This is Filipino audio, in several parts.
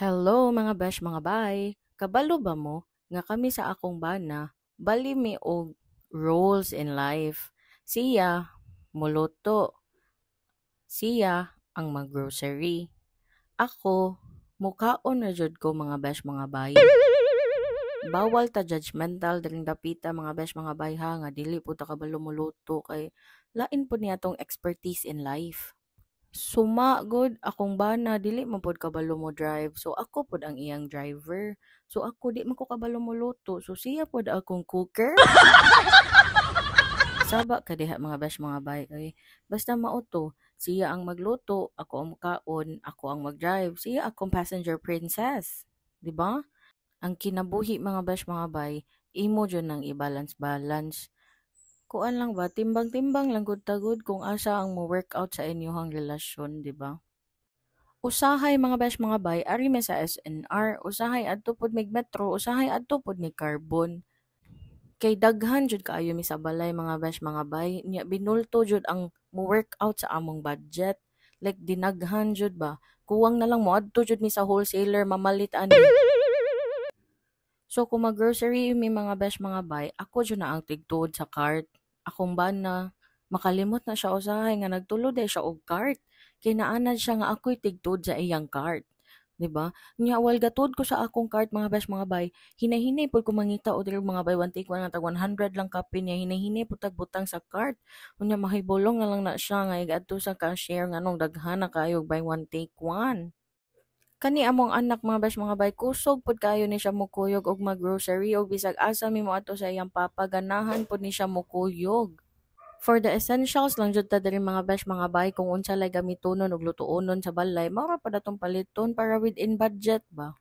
Hello mga bash mga bay! Kabalo ba mo nga kami sa akong bana bali balimi og roles in life? Siya muluto. Siya ang maggrocery. Ako mukhaon na jud ko mga bash mga bay. Bawal ta judgmental daling dapita mga bash mga bay ha nga dili po ta kabalo muluto kay lain po niya tong expertise in life suma god akong bana dili man pod kabalo mo drive so ako pod ang iyang driver so ako di man ko kabalo mo luto so siya pod akong cooker saba ka diha mga bash mga bay ay basta mauto siya ang magluto ako ang kaon ako ang mag-drive siya akong passenger princess di ba ang kinabuhi mga bash mga bay imo jo nang i-balance balance kuan lang ba timbang-timbang lang gud tagud kung asa ang mo workout sa inyong relasyon di ba usahay mga best mga bay ari may sa SNR usahay adto pod mig metro usahay adto pod ni carbon kay daghan jud kaayo mi sa balay mga best mga bay nya binulto jud ang mo workout sa among budget like dinaghan jud ba kuwang na lang mo adto jud ni sa wholesaler mamalit ani So kung mag-grocery mi mga best mga bay, ako jud na ang tigtuod sa cart. Akong ba na makalimot na siya usahay nga nagtulod ay siya og cart. Kinaanad siya nga ako'y tigtod sa iyang cart. 'di ba? Nya wal gatod ko sa akong cart mga best mga bay. Hinahinay pud ko mangita o dili mga bay one take one tag 100 lang kape niya. Hinahinay pud tag butang sa cart. Unya mahibolong na lang na siya nga igadto eh, sa cashier nganong daghan na kayo by one take one. Kani among anak mga besh mga bay kusog pod kayo ni siya mukuyog og grocery og bisag asa mi mo ato sa iyang papa ganahan pod ni siya mukuyog. For the essentials lang jud ta diri mga besh mga bay kung unsa lay gamitonon og lutuonon sa balay mao pa datong paliton para within budget ba.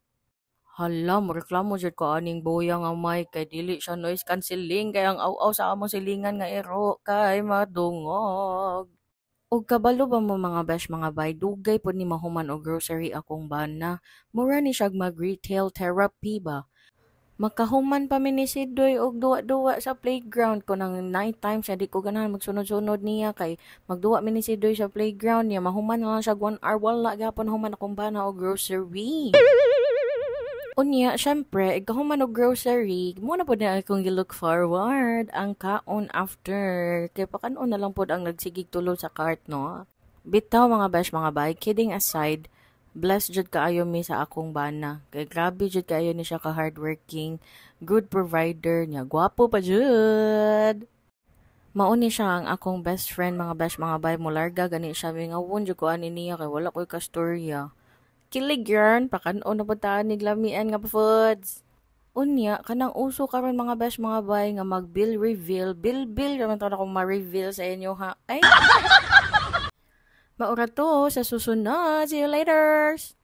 Hala, mo reklamo jud ko aning boya nga may kay dili siya noise cancelling kay ang aw-aw sa among silingan nga iro kay madungog. Og kabalo ba mo mga besh mga bay, dugay po ni mahuman o grocery akong ban na mura ni siyag mag-retail therapy ba? Makahuman pa mi ni Sidoy og duwa-duwa sa playground ko nang night time siya di ko ganahan magsunod-sunod niya kay magduwa mi ni Sidoy sa playground niya mahuman na lang siya 1 hour wala gapon human akong bana og grocery unya syempre ikaw grocery muna na na akong look forward ang kaon after kay pa kanon na lang pud ang nagsigig tulo sa cart no bitaw mga besh mga bay kidding aside blessed jud kaayo mi sa akong bana kay grabe jud kaayo ni siya ka hardworking good provider niya gwapo pa jud Mauni siya ang akong best friend mga besh mga bay mularga gani siya mi nga won ko ani niya kay wala koy kastorya Kilig yarn, pakanoon na puntaan ni Glamian nga pa foods. Unya, kanang uso karon mga besh mga bay nga mag bill reveal, bill bill raman to na kong ma-reveal sa inyo ha. Ay! Maura to sa susunod. See you later!